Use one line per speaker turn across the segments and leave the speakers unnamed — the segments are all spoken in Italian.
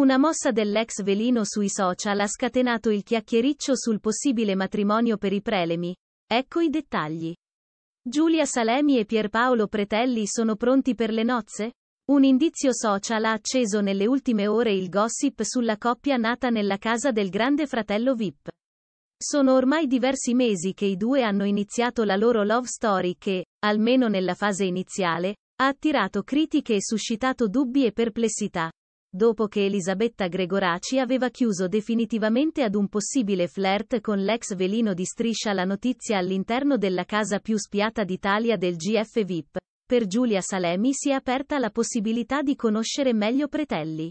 Una mossa dell'ex velino sui social ha scatenato il chiacchiericcio sul possibile matrimonio per i prelemi. Ecco i dettagli. Giulia Salemi e Pierpaolo Pretelli sono pronti per le nozze? Un indizio social ha acceso nelle ultime ore il gossip sulla coppia nata nella casa del grande fratello Vip. Sono ormai diversi mesi che i due hanno iniziato la loro love story che, almeno nella fase iniziale, ha attirato critiche e suscitato dubbi e perplessità, dopo che Elisabetta Gregoraci aveva chiuso definitivamente ad un possibile flirt con l'ex velino di Striscia la notizia all'interno della casa più spiata d'Italia del GF VIP. Per Giulia Salemi si è aperta la possibilità di conoscere meglio Pretelli.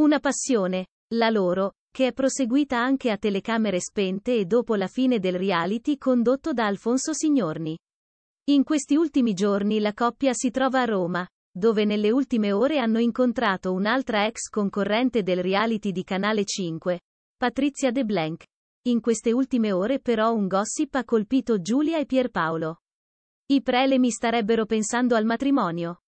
Una passione, la loro, che è proseguita anche a telecamere spente e dopo la fine del reality condotto da Alfonso Signorni. In questi ultimi giorni la coppia si trova a Roma, dove nelle ultime ore hanno incontrato un'altra ex concorrente del reality di Canale 5, Patrizia De Blanc. In queste ultime ore però un gossip ha colpito Giulia e Pierpaolo. I prelemi starebbero pensando al matrimonio.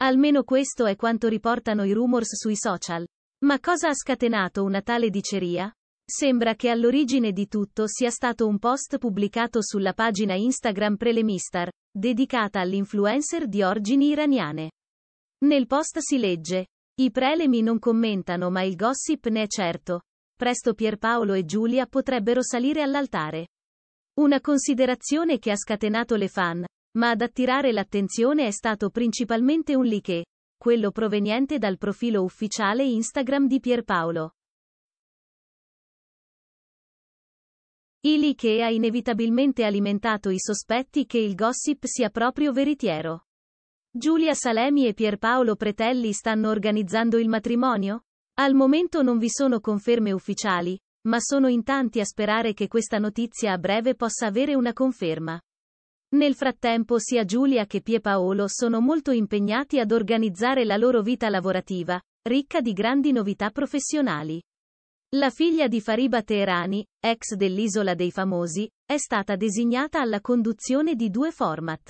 Almeno questo è quanto riportano i rumors sui social. Ma cosa ha scatenato una tale diceria? Sembra che all'origine di tutto sia stato un post pubblicato sulla pagina Instagram Prelemistar, dedicata all'influencer di origini iraniane. Nel post si legge. I prelemi non commentano ma il gossip ne è certo. Presto Pierpaolo e Giulia potrebbero salire all'altare. Una considerazione che ha scatenato le fan, ma ad attirare l'attenzione è stato principalmente un like, quello proveniente dal profilo ufficiale Instagram di Pierpaolo. Il che ha inevitabilmente alimentato i sospetti che il gossip sia proprio veritiero. Giulia Salemi e Pierpaolo Pretelli stanno organizzando il matrimonio? Al momento non vi sono conferme ufficiali, ma sono in tanti a sperare che questa notizia a breve possa avere una conferma. Nel frattempo sia Giulia che Pierpaolo sono molto impegnati ad organizzare la loro vita lavorativa, ricca di grandi novità professionali. La figlia di Fariba Teherani, ex dell'Isola dei Famosi, è stata designata alla conduzione di due format.